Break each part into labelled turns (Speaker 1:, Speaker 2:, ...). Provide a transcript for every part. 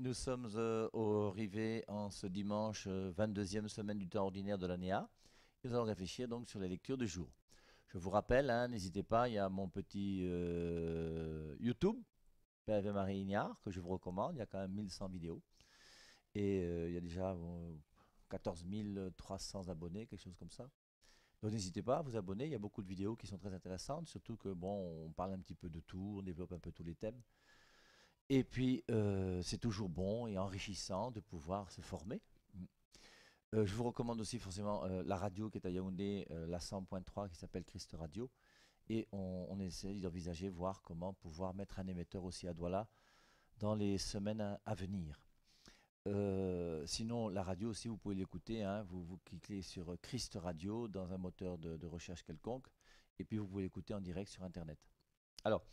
Speaker 1: Nous sommes arrivés euh, au en ce dimanche 22e euh, semaine du temps ordinaire de l'année A. nous allons réfléchir donc sur les lectures du jour. Je vous rappelle, hein, n'hésitez pas, il y a mon petit euh, YouTube, Père Marie Ignard, que je vous recommande. Il y a quand même 1100 vidéos. Et il y a déjà 14 300 abonnés, quelque chose comme ça. Donc n'hésitez pas à vous abonner, il y a beaucoup de vidéos qui sont très intéressantes, surtout que bon, on parle un petit peu de tout, on développe un peu tous les thèmes. Et puis, euh, c'est toujours bon et enrichissant de pouvoir se former. Euh, je vous recommande aussi forcément euh, la radio qui est à Yaoundé, la 100.3 qui s'appelle Christ Radio. Et on, essaie d'envisager, voir comment pouvoir mettre un émetteur aussi à Douala dans les semaines à, venir. sinon, la radio aussi, vous pouvez l'écouter. Hein. vous, vous, cliquez sur Christ Radio dans un moteur de, de, recherche quelconque. Et puis, vous pouvez l'écouter en direct sur Internet. Alors,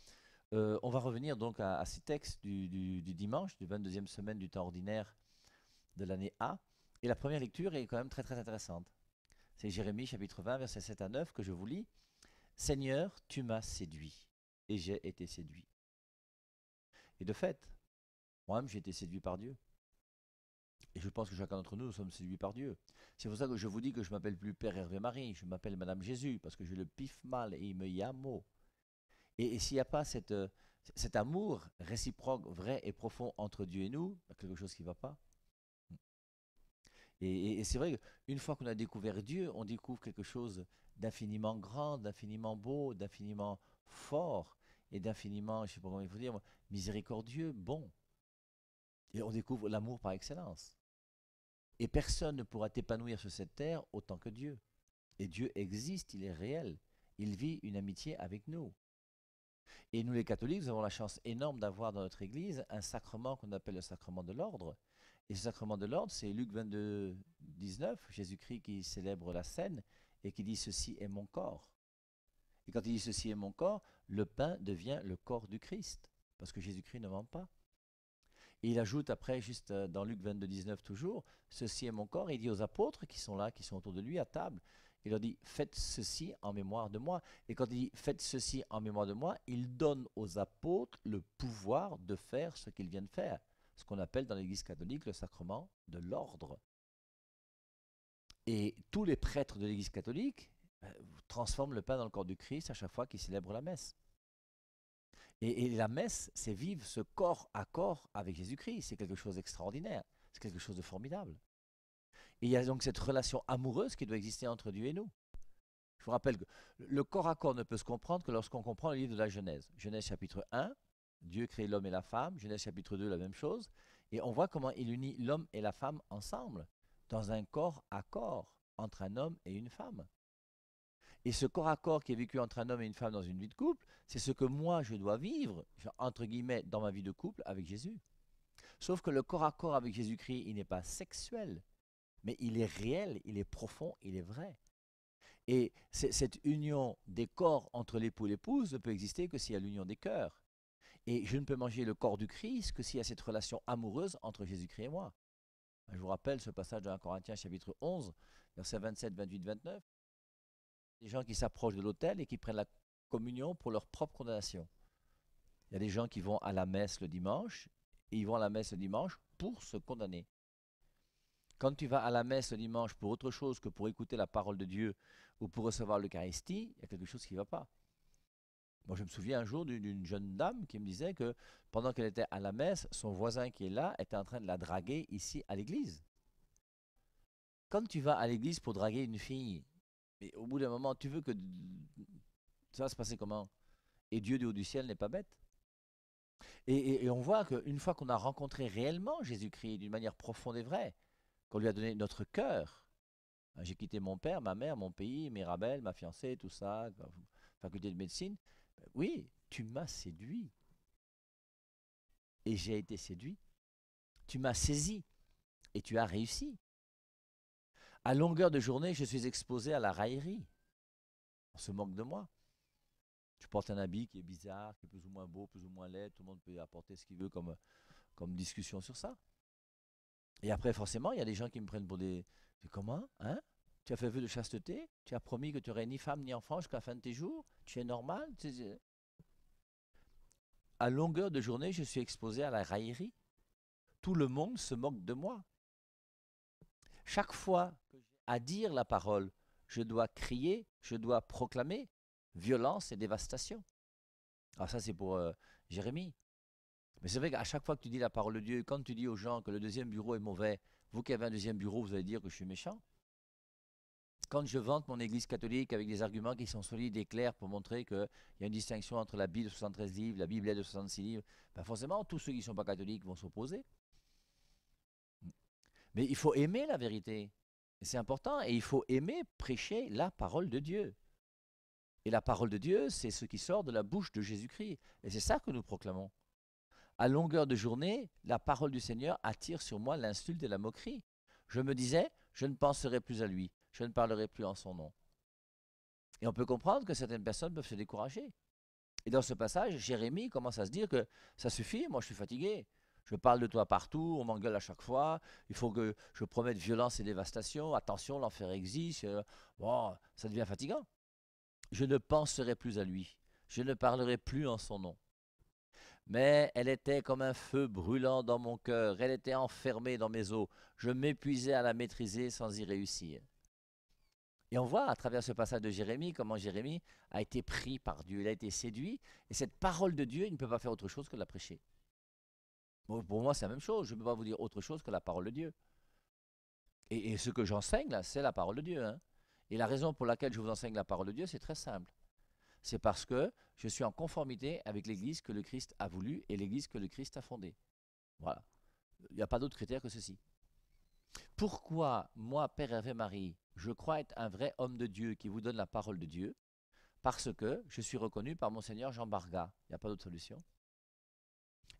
Speaker 1: euh, on va revenir donc à, ces textes du, dimanche, du 22e semaine du temps ordinaire de l'année A. Et la première lecture est quand même très très intéressante. C'est Jérémie chapitre 20, verset 7 à 9 que je vous lis. Seigneur, tu m'as séduit, et j'ai été séduit. Et de fait, moi-même j'ai été séduit par Dieu. Et je pense que chacun d'entre nous, nous sommes séduits par Dieu. C'est pour ça que je vous dis que je m'appelle plus Père Hervé Marie, je m'appelle Madame Jésus, parce que je le pif mal et il me y a mot. Et, s'il n'y a pas euh, cet amour réciproque, vrai et profond entre Dieu et nous, il y a quelque chose qui ne va pas. Et, et c'est vrai qu'une fois qu'on a découvert Dieu, on découvre quelque chose d'infiniment grand, d'infiniment beau, d'infiniment fort et d'infiniment, je ne sais pas comment il faut dire, miséricordieux, bon. Et on découvre l'amour par excellence. Et personne ne pourra t'épanouir sur cette terre autant que Dieu. Et Dieu existe, il est réel. Il vit une amitié avec nous. Et nous, les catholiques, nous avons la chance énorme d'avoir dans notre Église un sacrement qu'on appelle le sacrement de l'ordre. Et ce sacrement de l'ordre, c'est Luc 22, 19, Jésus-Christ qui célèbre la scène et qui dit Ceci est mon corps. Et quand il dit Ceci est mon corps, le pain devient le corps du Christ, parce que Jésus-Christ ne ment pas. Et il ajoute après, juste euh, dans Luc 22, 19 toujours, Ceci est mon corps, il dit aux apôtres qui sont là, qui sont autour de lui à table, il leur dit Faites ceci en mémoire de moi. Et quand il dit Faites ceci en mémoire de moi, il donne aux apôtres le pouvoir de faire ce qu'ils viennent faire, ce qu'on appelle dans l'Église catholique le sacrement de l'ordre. Et tous les prêtres de l'Église catholique euh, transforment le pain dans le corps du Christ à chaque fois qu'ils célèbrent la messe. Et, et la messe, c'est vivre ce corps à corps avec Jésus-Christ. C'est quelque chose d'extraordinaire, c'est quelque chose de formidable il y a donc cette relation amoureuse qui doit exister entre Dieu et nous. Je vous rappelle que le corps à corps ne peut se comprendre que lorsqu'on comprend le livre de la Genèse. Genèse chapitre 1, Dieu crée l'homme et la femme. Genèse chapitre 2, la même chose. Et on voit comment il unit l'homme et la femme ensemble, dans un corps à corps, entre un homme et une femme. Et ce corps à corps qui est vécu entre un homme et une femme dans une vie de couple, c'est ce que moi je dois vivre, entre guillemets, dans ma vie de couple avec Jésus. Sauf que le corps à corps avec Jésus-Christ, il n'est pas sexuel, mais il est réel, il est profond, il est vrai. Et cette union des corps entre l'époux et l'épouse ne peut exister que s'il y a l'union des cœurs. Et je ne peux manger le corps du Christ que s'il y a cette relation amoureuse entre Jésus-Christ et moi. Je vous rappelle ce passage de 1 Corinthiens chapitre 11, versets 27, 28, 29. Des gens qui s'approchent de l'autel et qui prennent la communion pour leur propre condamnation. Il y a des gens qui vont à la messe le dimanche, et ils vont à la messe le dimanche pour se condamner. Quand tu vas à la messe le dimanche pour autre chose que pour écouter la parole de Dieu ou pour recevoir l'Eucharistie, il y a quelque chose qui ne va pas. Moi, je me souviens un jour d'une jeune dame qui me disait que pendant qu'elle était à la messe, son voisin qui est là était en train de la draguer ici à l'église. Quand tu vas à l'église pour draguer une fille, au bout d'un moment, tu veux que ça va se passer comment Et Dieu du haut du ciel n'est pas bête. et on voit qu'une fois qu'on a rencontré réellement Jésus-Christ d'une manière profonde et vraie, qu'on lui a donné notre cœur. Ah, j'ai quitté mon père, ma mère, mon pays, rabelles, ma fiancée, tout ça, faculté de médecine. Ben oui, tu m'as séduit. Et j'ai été séduit. Tu m'as saisi. Et tu as réussi. À longueur de journée, je suis exposé à la raillerie. On se moque de moi. Tu portes un habit qui est bizarre, qui est plus ou moins beau, plus ou moins laid. Tout le monde peut apporter ce qu'il veut comme discussion sur ça. Et après, forcément, il y a des gens qui me prennent pour des. comment Hein Tu as fait vœu de chasteté Tu as promis que tu n'aurais ni femme ni enfant jusqu'à la fin de tes jours Tu es normal À longueur de journée, je suis exposé à la raillerie. Tout le monde se moque de moi. Chaque fois que j'ai à dire la parole, je dois crier, je dois proclamer violence et dévastation. Alors ah, ça, c'est pour euh, Jérémie. Mais c'est vrai qu'à chaque fois que tu dis la parole de Dieu, quand tu dis aux gens que le deuxième bureau est mauvais, vous qui avez un deuxième bureau, vous allez dire que je suis méchant. Quand je vante mon Église catholique avec des arguments qui sont solides et clairs pour montrer qu'il y a une distinction entre la Bible de 73 livres, la Bible est de 66 livres, ben forcément tous ceux qui ne sont pas catholiques vont s'opposer. Mais il faut aimer la vérité. C'est important. Et il faut aimer prêcher la parole de Dieu. Et la parole de Dieu, c'est ce qui sort de la bouche de Jésus-Christ. Et c'est ça que nous proclamons à longueur de journée, la parole du Seigneur attire sur moi l'insulte et la moquerie. Je me disais, je ne penserai plus à lui, je ne parlerai plus en son nom. Et on peut comprendre que certaines personnes peuvent se décourager. Et dans ce passage, Jérémie commence à se dire que ça suffit, moi je suis fatigué. Je parle de toi partout, on m'engueule à chaque fois. Il faut que je promette violence et dévastation. Attention, l'enfer existe. Bon, euh, oh, ça devient fatigant. Je ne penserai plus à lui. Je ne parlerai plus en son nom. Mais elle était comme un feu brûlant dans mon cœur, elle était enfermée dans mes os, je m'épuisais à la maîtriser sans y réussir. Et on voit à travers ce passage de Jérémie comment Jérémie a été pris par Dieu, il a été séduit, et cette parole de Dieu, il ne peut pas faire autre chose que la prêcher. pour moi, c'est la même chose, je ne peux pas vous dire autre chose que la parole de Dieu. Et, ce que j'enseigne là, c'est la parole de Dieu. Hein. Et la raison pour laquelle je vous enseigne la parole de Dieu, c'est très simple c'est parce que je suis en conformité avec l'Église que le Christ a voulu et l'Église que le Christ a fondée. Voilà. Il n'y a pas d'autre critère que ceci. Pourquoi, moi, Père Hervé Marie, je crois être un vrai homme de Dieu qui vous donne la parole de Dieu Parce que je suis reconnu par Monseigneur Jean Barga. Il n'y a pas d'autre solution.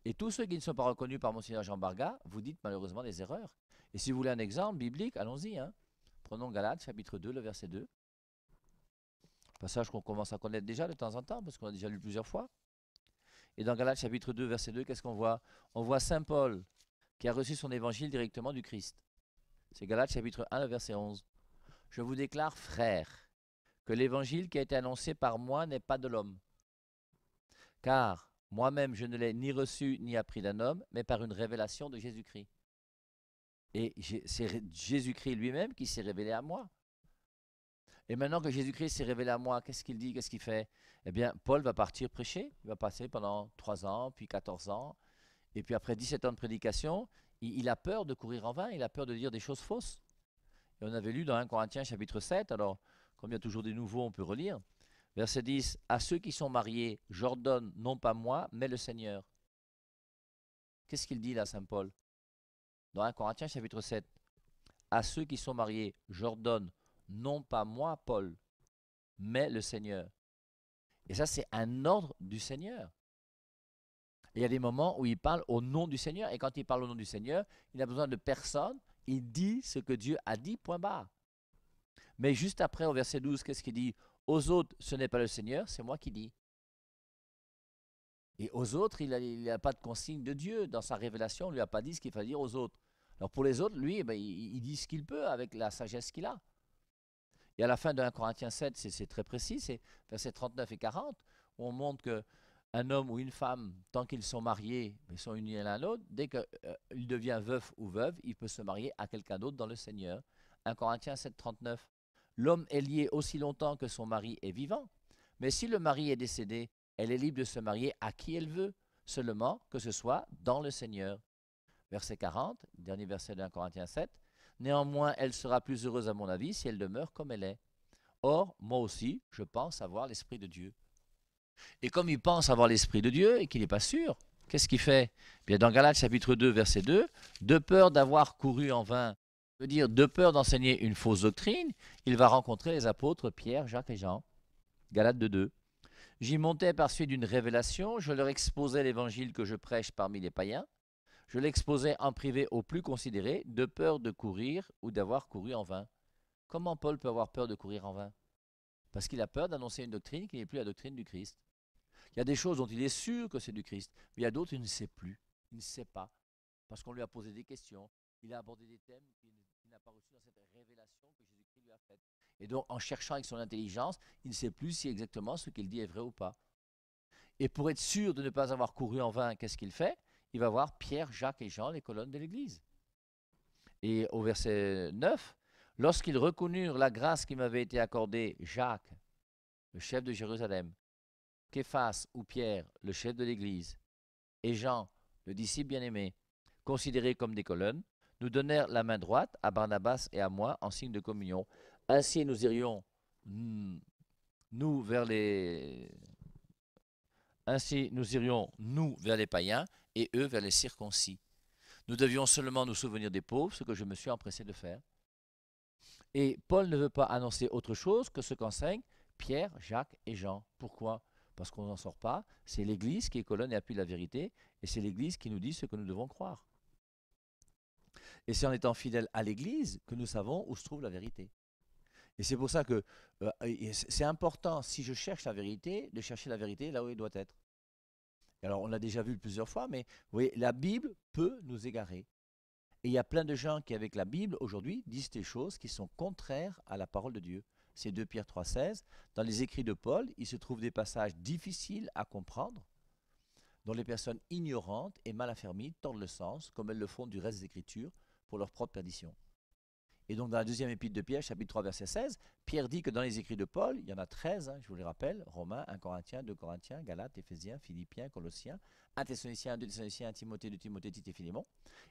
Speaker 1: Et tous ceux qui ne sont pas reconnus par Monseigneur Jean Barga, vous dites malheureusement des erreurs. Et si vous voulez un exemple biblique, allons-y. Hein. Prenons Galates, chapitre 2, le verset 2. Passage qu'on commence à connaître déjà de temps en temps, parce qu'on a déjà lu plusieurs fois. Et dans Galates chapitre 2, verset 2, qu'est-ce qu'on voit On voit Saint Paul qui a reçu son évangile directement du Christ. C'est Galates chapitre 1, verset 11. Je vous déclare, frère, que l'évangile qui a été annoncé par moi n'est pas de l'homme. Car moi-même, je ne l'ai ni reçu ni appris d'un homme, mais par une révélation de Jésus-Christ. Et c'est Jésus-Christ lui-même qui s'est révélé à moi. Et maintenant que Jésus-Christ s'est révélé à moi, qu'est-ce qu'il dit, qu'est-ce qu'il fait Eh bien, Paul va partir prêcher. Il va passer pendant 3 ans, puis 14 ans. Et puis après 17 ans de prédication, il, a peur de courir en vain, il a peur de dire des choses fausses. Et on avait lu dans 1 Corinthiens chapitre 7, alors comme il y a toujours des nouveaux, on peut relire. Verset 10, à ceux qui sont mariés, j'ordonne non pas moi, mais le Seigneur. Qu'est-ce qu'il dit là, Saint Paul Dans 1 Corinthiens chapitre 7, à ceux qui sont mariés, j'ordonne non pas moi, Paul, mais le Seigneur. Et ça, c'est un ordre du Seigneur. il y a des moments où il parle au nom du Seigneur, et quand il parle au nom du Seigneur, il n'a besoin de personne, il dit ce que Dieu a dit, point barre. Mais juste après, au verset 12, qu'est-ce qu'il dit Aux autres, ce n'est pas le Seigneur, c'est moi qui dis. Et aux autres, il n'a pas de consigne de Dieu. Dans sa révélation, on ne lui a pas dit ce qu'il fallait dire aux autres. Alors pour les autres, lui, eh ben, il dit ce qu'il peut avec la sagesse qu'il a. Et à la fin de 1 Corinthiens 7, c'est très précis, c'est versets 39 et 40, où on montre que un homme ou une femme, tant qu'ils sont mariés, ils sont unis l'un à l'autre, dès qu'il euh, devient veuf ou veuve, il peut se marier à quelqu'un d'autre dans le Seigneur. 1 Corinthiens 7, 39. L'homme est lié aussi longtemps que son mari est vivant. Mais si le mari est décédé, elle est libre de se marier à qui elle veut, seulement que ce soit dans le Seigneur. Verset 40, dernier verset de 1 Corinthiens 7. Néanmoins, elle sera plus heureuse à mon avis si elle demeure comme elle est. Or, moi aussi, je pense avoir l'Esprit de Dieu. Et comme il pense avoir l'Esprit de Dieu et qu'il n'est pas sûr, qu'est-ce qu'il fait eh Bien, Dans Galates chapitre 2, verset 2, de peur d'avoir couru en vain, veut dire de peur d'enseigner une fausse doctrine, il va rencontrer les apôtres Pierre, Jacques et Jean. Galates 2, 2. J'y montais par suite d'une révélation, je leur exposais l'évangile que je prêche parmi les païens, je l'exposais en privé aux plus considérés, de peur de courir ou d'avoir couru en vain. Comment Paul peut avoir peur de courir en vain Parce qu'il a peur d'annoncer une doctrine qui n'est plus la doctrine du Christ. Il y a des choses dont il est sûr que c'est du Christ, mais il y a d'autres il ne sait plus, il ne sait pas, parce qu'on lui a posé des questions, il a abordé des thèmes qu'il n'a pas reçus dans cette révélation que Jésus-Christ lui a faite. Et donc, en cherchant avec son intelligence, il ne sait plus si exactement ce qu'il dit est vrai ou pas. Et pour être sûr de ne pas avoir couru en vain, qu'est-ce qu'il fait il va voir Pierre, Jacques et Jean, les colonnes de l'Église. Et au verset 9, lorsqu'ils reconnurent la grâce qui m'avait été accordée, Jacques, le chef de Jérusalem, Képhas ou Pierre, le chef de l'Église, et Jean, le disciple bien-aimé, considérés comme des colonnes, nous donnèrent la main droite à Barnabas et à moi en signe de communion. Ainsi nous irions, hmm, nous, vers les... Ainsi nous irions, nous, vers les païens, et eux vers les circoncis. Nous devions seulement nous souvenir des pauvres, ce que je me suis empressé de faire. Et Paul ne veut pas annoncer autre chose que ce qu'enseignent Pierre, Jacques et Jean. Pourquoi Parce qu'on n'en sort pas. C'est l'Église qui est colonne et appuie de la vérité, et c'est l'Église qui nous dit ce que nous devons croire. Et c'est en étant fidèle à l'Église que nous savons où se trouve la vérité. Et c'est pour ça que euh, c'est important, si je cherche la vérité, de chercher la vérité là où elle doit être. Alors, on l'a déjà vu plusieurs fois, mais vous la Bible peut nous égarer. Et il y a plein de gens qui, avec la Bible, aujourd'hui, disent des choses qui sont contraires à la parole de Dieu. C'est 2 Pierre 3,16. Dans les écrits de Paul, il se trouve des passages difficiles à comprendre, dont les personnes ignorantes et mal affermies tordent le sens, comme elles le font du reste des Écritures, pour leur propre perdition. Et donc, dans la deuxième épître de Pierre, chapitre 3, verset 16, Pierre dit que dans les écrits de Paul, il y en a 13, hein, je vous les rappelle Romains, 1 Corinthiens, 2 Corinthiens, Galates, Éphésiens, Philippiens, Colossiens, 1 Thessaloniciens, 2 Thessaloniciens, 1 Timothée, 2 Timothée, Tite et Philémon.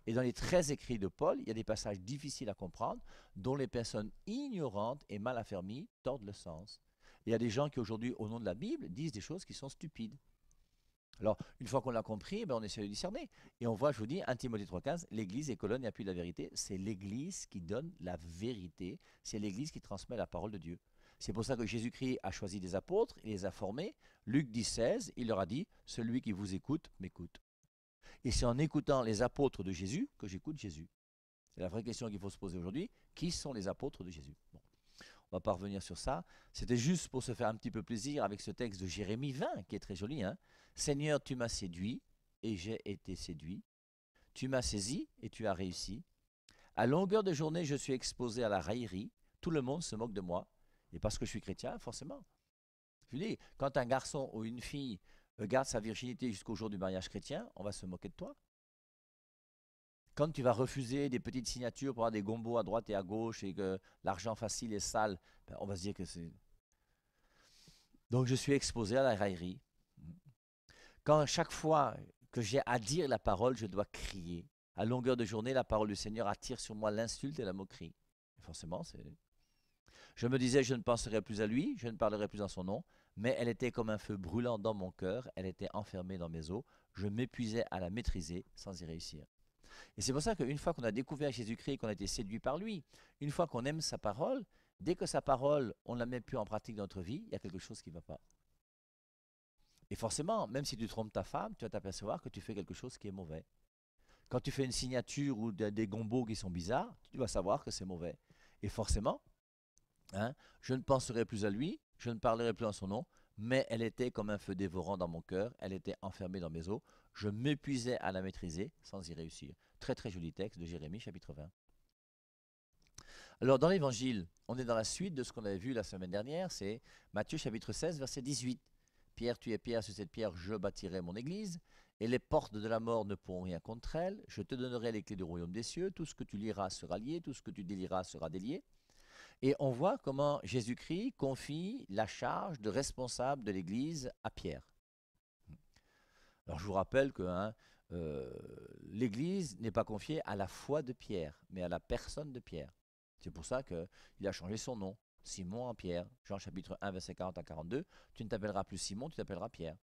Speaker 1: Et dans les 13 écrits de Paul, il y a des passages difficiles à comprendre, dont les personnes ignorantes et mal affermies tordent le sens. Il y a des gens qui aujourd'hui, au nom de la Bible, disent des choses qui sont stupides. Alors, une fois qu'on l'a compris, eh ben, on essaie de discerner. Et on voit, je vous dis, 1 Timothée 3,15, l'Église est colonne et appui de la vérité. C'est l'Église qui donne la vérité. C'est l'Église qui transmet la parole de Dieu. C'est pour ça que Jésus-Christ a choisi des apôtres, il les a formés. Luc 16, il leur a dit Celui qui vous écoute, m'écoute. Et c'est en écoutant les apôtres de Jésus que j'écoute Jésus. C'est la vraie question qu'il faut se poser aujourd'hui qui sont les apôtres de Jésus on va pas revenir sur ça. C'était juste pour se faire un petit peu plaisir avec ce texte de Jérémie 20, qui est très joli. Hein. Seigneur, tu m'as séduit et j'ai été séduit. Tu m'as saisi et tu as réussi. À longueur de journée, je suis exposé à la raillerie. Tout le monde se moque de moi. Et parce que je suis chrétien, forcément. dis, quand un garçon ou une fille garde sa virginité jusqu'au jour du mariage chrétien, on va se moquer de toi quand tu vas refuser des petites signatures pour avoir des gombos à droite et à gauche et que l'argent facile est sale, ben, on va se dire que c'est. Donc je suis exposé à la raillerie. Quand chaque fois que j'ai à dire la parole, je dois crier. À longueur de journée, la parole du Seigneur attire sur moi l'insulte et la moquerie. forcément, c'est. Je me disais, je ne penserai plus à lui, je ne parlerai plus en son nom, mais elle était comme un feu brûlant dans mon cœur, elle était enfermée dans mes os, je m'épuisais à la maîtriser sans y réussir. Et c'est pour ça qu'une fois qu'on a découvert Jésus-Christ, qu'on a été séduit par lui, une fois qu'on aime sa parole, dès que sa parole, on ne la met plus en pratique dans notre vie, il y a quelque chose qui ne va pas. Et forcément, même si tu trompes ta femme, tu vas t'apercevoir que tu fais quelque chose qui est mauvais. Quand tu fais une signature ou des gombos qui sont bizarres, tu vas savoir que c'est mauvais. Et forcément, hein, je ne penserai plus à lui, je ne parlerai plus en son nom, mais elle était comme un feu dévorant dans mon cœur, elle était enfermée dans mes os, je m'épuisais à la maîtriser sans y réussir. Très très joli texte de Jérémie chapitre 20. Alors dans l'évangile, on est dans la suite de ce qu'on avait vu la semaine dernière, c'est Matthieu chapitre 16 verset 18. Pierre, tu es Pierre, sur cette pierre je bâtirai mon église, et les portes de la mort ne pourront rien contre elle. Je te donnerai les clés du royaume des cieux, tout ce que tu liras sera lié, tout ce que tu déliras sera délié. Et on voit comment Jésus-Christ confie la charge de responsable de l'église à Pierre. Alors je vous rappelle que hein, euh, l'Église n'est pas confiée à la foi de Pierre, mais à la personne de Pierre. C'est pour ça qu'il a changé son nom, Simon en Pierre. Jean chapitre 1, verset 40 à 42, tu ne t'appelleras plus Simon, tu t'appelleras Pierre.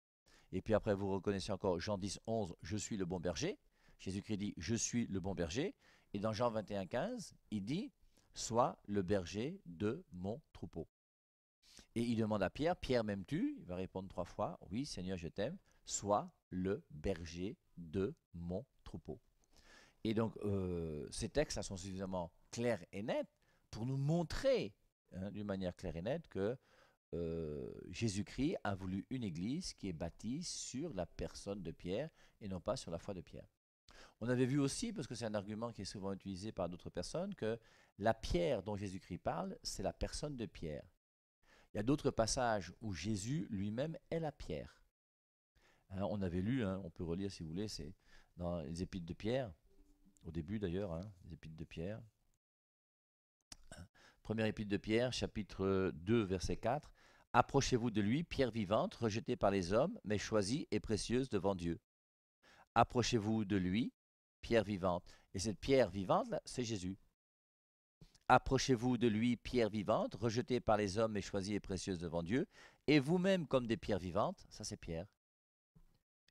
Speaker 1: Et puis après, vous reconnaissez encore Jean 10, 11, je suis le bon berger. Jésus-Christ dit, je suis le bon berger. Et dans Jean 21, 15, il dit, sois le berger de mon troupeau. Et il demande à Pierre, Pierre m'aimes-tu Il va répondre trois fois, oui Seigneur, je t'aime. Sois le berger de mon troupeau. Et donc, euh, ces textes-là sont suffisamment clairs et nets pour nous montrer, hein, d'une manière claire et nette, que euh, Jésus-Christ a voulu une église qui est bâtie sur la personne de Pierre et non pas sur la foi de Pierre. On avait vu aussi, parce que c'est un argument qui est souvent utilisé par d'autres personnes, que la pierre dont Jésus-Christ parle, c'est la personne de Pierre. Il y a d'autres passages où Jésus lui-même est la pierre. Hein, on avait lu, hein, on peut relire si vous voulez, c'est dans les Épîtres de Pierre, au début d'ailleurs, hein, les Épîtres de Pierre. Première Épître de Pierre, chapitre 2, verset 4. Approchez-vous de lui, pierre vivante, rejetée par les hommes, mais choisie et précieuse devant Dieu. Approchez-vous de lui, pierre vivante. Et cette pierre vivante, c'est Jésus. Approchez-vous de lui, pierre vivante, rejetée par les hommes, mais choisie et précieuse devant Dieu. Et vous-même comme des pierres vivantes, ça c'est Pierre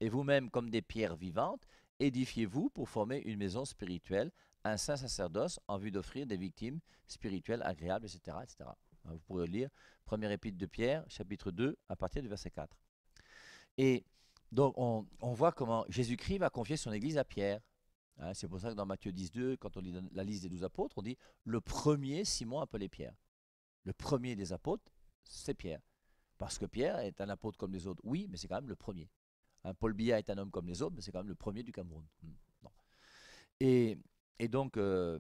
Speaker 1: et vous-même comme des pierres vivantes, édifiez-vous pour former une maison spirituelle, un saint sacerdoce, en vue d'offrir des victimes spirituelles agréables, etc. etc. Hein, vous pourrez lire 1 épître de Pierre, chapitre 2, à partir du verset 4. Et donc on, voit comment Jésus-Christ va confier son Église à Pierre. Hein, c'est pour ça que dans Matthieu 10,2, quand on lit la liste des douze apôtres, on dit le premier Simon appelé Pierre. Le premier des apôtres, c'est Pierre. Parce que Pierre est un apôtre comme les autres, oui, mais c'est quand même le premier. Hein, Paul Biya est un homme comme les autres, mais c'est quand même le premier du Cameroun. Hmm, et, donc, euh,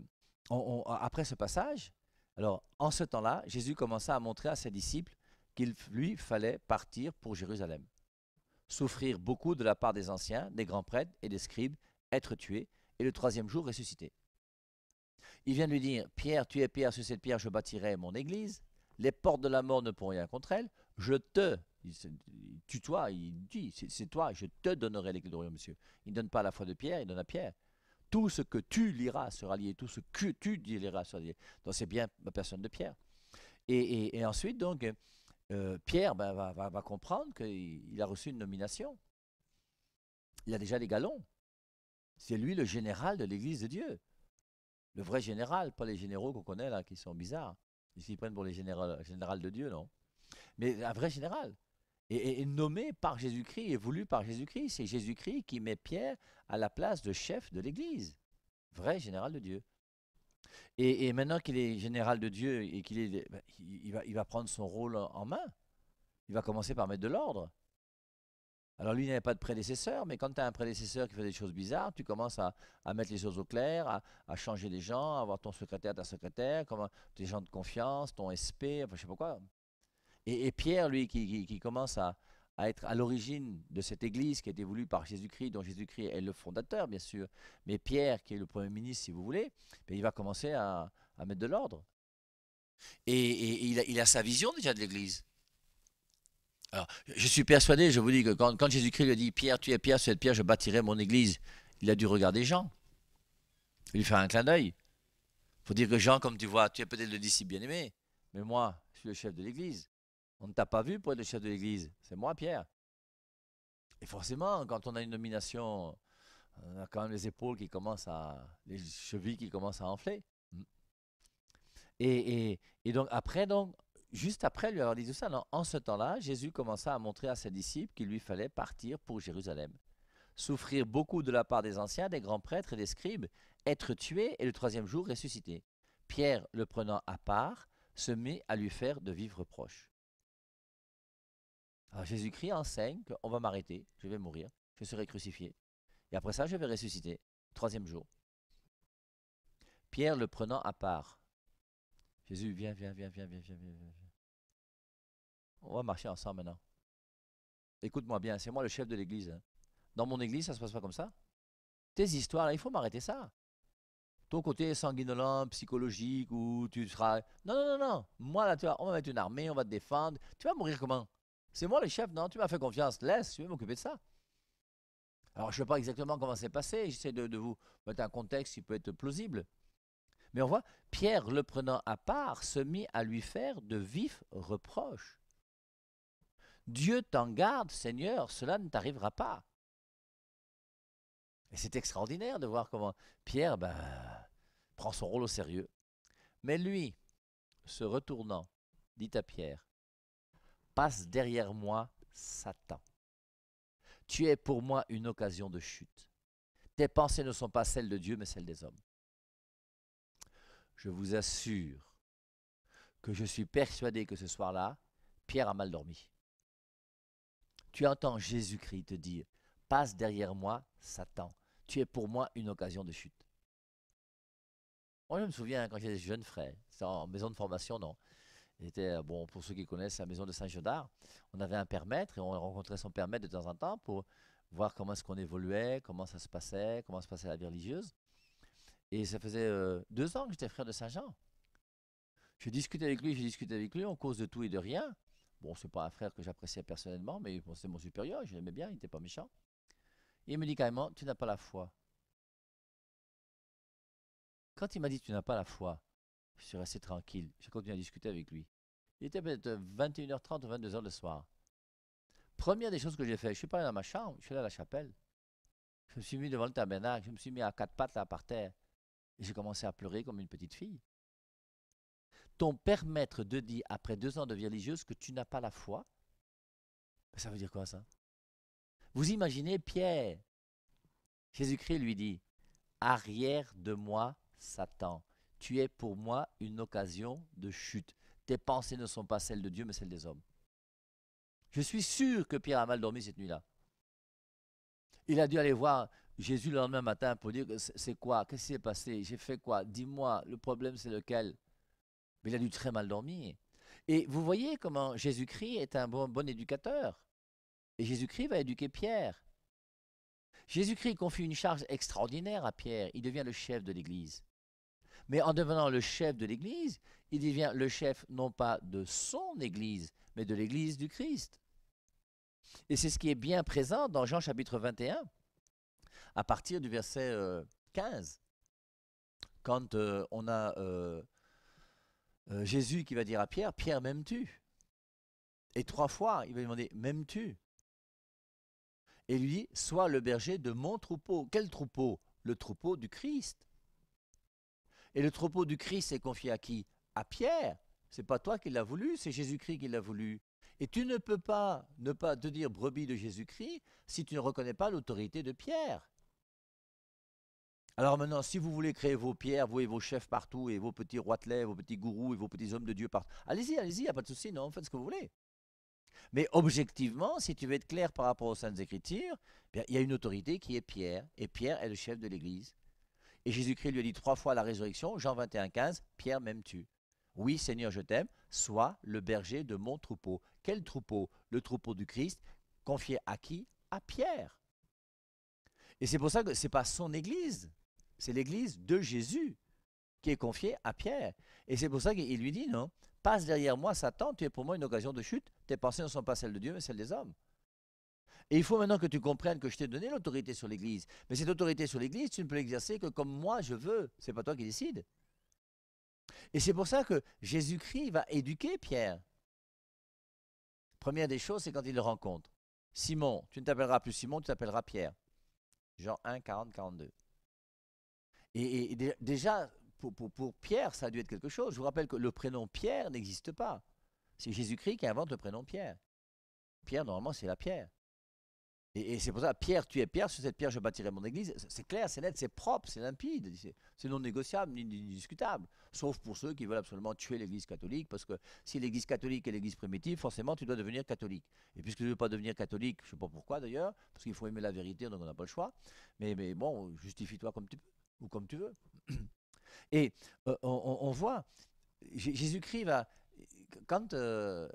Speaker 1: après ce passage, alors en ce temps-là, Jésus commença à montrer à ses disciples qu'il lui fallait partir pour Jérusalem, souffrir beaucoup de la part des anciens, des grands prêtres et des scribes, être tué, et le troisième jour ressuscité. Il vient de lui dire, Pierre, tu es Pierre, sur cette pierre je bâtirai mon église, les portes de la mort ne pourront rien contre elle, je te, il, tutoie, il dit, c'est toi, je te donnerai les clés monsieur. Il ne donne pas la foi de Pierre, il donne à Pierre. Tout ce que tu liras sera lié, tout ce que tu liras sera lié. Donc c'est bien la personne de Pierre. Et, ensuite, donc, euh, Pierre ben, va, comprendre qu'il a reçu une nomination. Il a déjà les galons. C'est lui le général de l'Église de Dieu. Le vrai général, pas les généraux qu'on connaît là, qui sont bizarres. Ils s'y prennent pour les générales, de Dieu, non Mais un vrai général. Et, nommé par Jésus-Christ et voulu par Jésus-Christ. C'est Jésus-Christ qui met Pierre à la place de chef de l'Église. Vrai général de Dieu. Et, maintenant qu'il est général de Dieu et qu'il est, ben, va, il va prendre son rôle en main. Il va commencer par mettre de l'ordre. Alors lui n'avait pas de prédécesseur, mais quand tu as un prédécesseur qui fait des choses bizarres, tu commences à, mettre les choses au clair, à, changer les gens, à avoir ton secrétaire, ta secrétaire, comme, tes gens de confiance, ton SP, enfin, je sais pas quoi. Et, Pierre, lui, qui, commence à, être à l'origine de cette église qui a été voulue par Jésus-Christ, dont Jésus-Christ est le fondateur, bien sûr, mais Pierre, qui est le premier ministre, si vous voulez, ben, il va commencer à, mettre de l'ordre. Et, il, a, sa vision déjà de l'église. Alors, je suis persuadé, je vous dis que quand, Jésus-Christ lui dit Pierre, tu es Pierre, tu cette pierre, je bâtirai mon église, il a dû regarder Jean. Il lui faire un clin d'œil. Faut dire que Jean, comme tu vois, tu es peut-être le disciple bien-aimé, mais moi, je suis le chef de l'église. On ne t'a pas vu pour être le chef de l'église. C'est moi, Pierre. Et forcément, quand on a une nomination, on a quand même les épaules qui commencent à. les chevilles qui commencent à enfler. Et, et donc, après, donc, Juste après lui avoir dit tout ça, non, en ce temps-là, Jésus commença à montrer à ses disciples qu'il lui fallait partir pour Jérusalem, souffrir beaucoup de la part des anciens, des grands prêtres et des scribes, être tué et le troisième jour ressuscité. Pierre, le prenant à part, se met à lui faire de vivre reproches. Alors Jésus-Christ enseigne qu'on va m'arrêter, je vais mourir, je serai crucifié, et après ça, je vais ressusciter, troisième jour. Pierre, le prenant à part, Jésus, viens, viens, viens, viens, viens, viens, viens, On va marcher ensemble maintenant. Écoute-moi bien, c'est moi le chef de l'église. Hein. Dans mon église, ça ne se passe pas comme ça. Tes histoires, il faut m'arrêter ça. Ton côté sanguinolent, psychologique, où tu seras. Non, non, non, non. Moi, là, tu vas... on va mettre une armée, on va te défendre. Tu vas mourir comment C'est moi le chef, non Tu m'as fait confiance. Laisse, tu vais m'occuper de ça. Alors, je ne sais pas exactement comment c'est passé. J'essaie de vous mettre un contexte qui peut être plausible. Mais on voit, Pierre, le prenant à part, se mit à lui faire de vifs reproches. Dieu t'en garde, Seigneur, cela ne t'arrivera pas. Et c'est extraordinaire de voir comment Pierre ben, prend son rôle au sérieux. Mais lui, se retournant, dit à Pierre, Passe derrière moi, Satan. Tu es pour moi une occasion de chute. Tes pensées ne sont pas celles de Dieu, mais celles des hommes. Je vous assure que je suis persuadé que ce soir-là, Pierre a mal dormi. Tu entends Jésus-Christ te dire, passe derrière moi, Satan, tu es pour moi une occasion de chute. Moi, je me souviens quand j'étais jeune frère, c'était en maison de formation, non était, bon, pour ceux qui connaissent la maison de Saint-Jean on avait un père et on rencontrait son père de temps en temps pour voir comment est-ce qu'on évoluait, comment ça se passait, comment se passait la vie religieuse. Et ça faisait euh, deux ans que j'étais frère de Saint-Jean. Je discutais avec lui, j'ai discutais avec lui, en cause de tout et de rien. Bon, c'est pas un frère que j'appréciais personnellement, mais bon, c'est mon supérieur, je l'aimais bien, il n'était pas méchant. il me dit carrément, tu n'as pas la foi. Quand il m'a dit, tu n'as pas la foi, je suis resté tranquille. J'ai continué à discuter avec lui. Il était peut-être 21h30 ou 22h le soir. Première des choses que j'ai fait, je suis pas allé dans ma chambre, je suis allé à la chapelle. Je me suis mis devant le tabernacle, je me suis mis à quatre pattes là par terre j'ai commencé à pleurer comme une petite fille. Ton permettre de dire, après deux ans de vie religieuse, que tu n'as pas la foi, ben, ça veut dire quoi ça Vous imaginez Pierre. Jésus-Christ lui dit, arrière de moi, Satan. Tu es pour moi une occasion de chute. Tes pensées ne sont pas celles de Dieu, mais celles des hommes. Je suis sûr que Pierre a mal dormi cette nuit-là. Il a dû aller voir Jésus le lendemain matin pour dire c'est quoi, qu'est-ce qui s'est passé, j'ai fait quoi, dis-moi, le problème c'est lequel. Mais il a dû très mal dormir. Et vous voyez comment Jésus-Christ est un bon, bon éducateur. Et Jésus-Christ va éduquer Pierre. Jésus-Christ confie une charge extraordinaire à Pierre. Il devient le chef de l'Église. Mais en devenant le chef de l'Église, il devient le chef non pas de son Église, mais de l'Église du Christ. Et c'est ce qui est bien présent dans Jean chapitre 21 à partir du verset 15, euh, quand euh, on a euh, Jésus qui va dire à Pierre, Pierre, m'aimes-tu Et trois fois, il va lui demander, m'aimes-tu Et lui dit, sois le berger de mon troupeau. Quel troupeau Le troupeau du Christ. Et le troupeau du Christ est confié à qui À Pierre. C'est pas toi qui l'as voulu, c'est Jésus-Christ qui l'a voulu. Et tu ne peux pas ne pas te dire brebis de Jésus-Christ si tu ne reconnais pas l'autorité de Pierre. Alors maintenant, si vous voulez créer vos pierres, vous et vos chefs partout, et vos petits roitelets, vos petits gourous, et vos petits hommes de Dieu partout, allez-y, allez-y, il n'y a pas de souci, non, faites ce que vous voulez. Mais objectivement, si tu veux être clair par rapport aux Saintes Écritures, eh il y a une autorité qui est Pierre, et Pierre est le chef de l'Église. Et Jésus-Christ lui a dit trois fois à la résurrection, Jean 21, 15, Pierre m'aimes-tu Oui, Seigneur, je t'aime, sois le berger de mon troupeau. Quel troupeau Le troupeau du Christ, confié à qui À Pierre. Et c'est pour ça que ce n'est pas son Église, c'est l'église de Jésus qui est confiée à Pierre. Et c'est pour ça qu'il lui dit, non, passe derrière moi, Satan, tu es pour moi une occasion de chute, tes pensées ne sont pas celles de Dieu, mais celles des hommes. Et il faut maintenant que tu comprennes que je t'ai donné l'autorité sur l'Église. Mais cette autorité sur l'Église, tu ne peux l'exercer que comme moi je veux. Ce n'est pas toi qui décides. Et c'est pour ça que Jésus-Christ va éduquer Pierre. Première des choses, c'est quand il le rencontre. Simon, tu ne t'appelleras plus Simon, tu t'appelleras Pierre. Jean 1, 40, 42. Et, déjà, pour, pour, Pierre, ça a dû être quelque chose. Je vous rappelle que le prénom Pierre n'existe pas. C'est Jésus-Christ qui invente le prénom Pierre. Pierre, normalement, c'est la pierre. Et, c'est pour ça, Pierre, tu es Pierre, sur cette pierre, je bâtirai mon église. C'est clair, c'est net, c'est propre, c'est limpide, c'est non négociable ni, discutable. Sauf pour ceux qui veulent absolument tuer l'église catholique, parce que si l'église catholique est l'église primitive, forcément, tu dois devenir catholique. Et puisque tu ne veux pas devenir catholique, je ne sais pas pourquoi d'ailleurs, parce qu'il faut aimer la vérité, donc on n'a pas le choix. Mais, mais bon, justifie-toi comme tu peux ou comme tu veux. Et euh, on, voit, Jésus-Christ va, quand euh,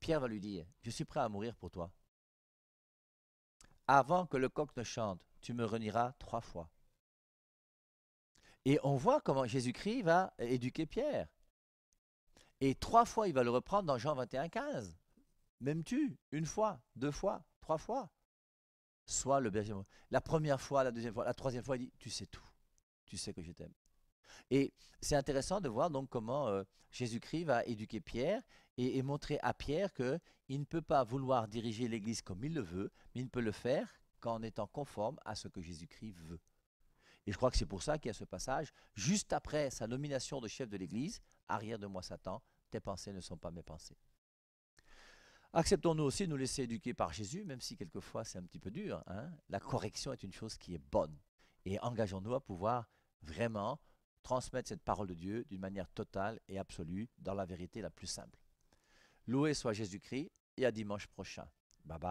Speaker 1: Pierre va lui dire, je suis prêt à mourir pour toi, avant que le coq ne chante, tu me renieras trois fois. Et on voit comment Jésus-Christ va éduquer Pierre. Et trois fois, il va le reprendre dans Jean 21, 15. M'aimes-tu Une fois, deux fois, trois fois. Soit le berger. La première fois, la deuxième fois, la troisième fois, il dit, tu sais tout tu sais que je t'aime. Et c'est intéressant de voir donc comment euh, Jésus-Christ va éduquer Pierre et, montrer à Pierre qu'il ne peut pas vouloir diriger l'Église comme il le veut, mais il peut le faire qu'en étant conforme à ce que Jésus-Christ veut. Et je crois que c'est pour ça qu'il y a ce passage, juste après sa nomination de chef de l'Église, Arrière de moi Satan, tes pensées ne sont pas mes pensées. Acceptons-nous aussi de nous laisser éduquer par Jésus, même si quelquefois c'est un petit peu dur. Hein. La correction est une chose qui est bonne. Et engageons-nous à pouvoir vraiment transmettre cette parole de Dieu d'une manière totale et absolue, dans la vérité la plus simple. Loué soit Jésus-Christ et à dimanche prochain. Bye bye.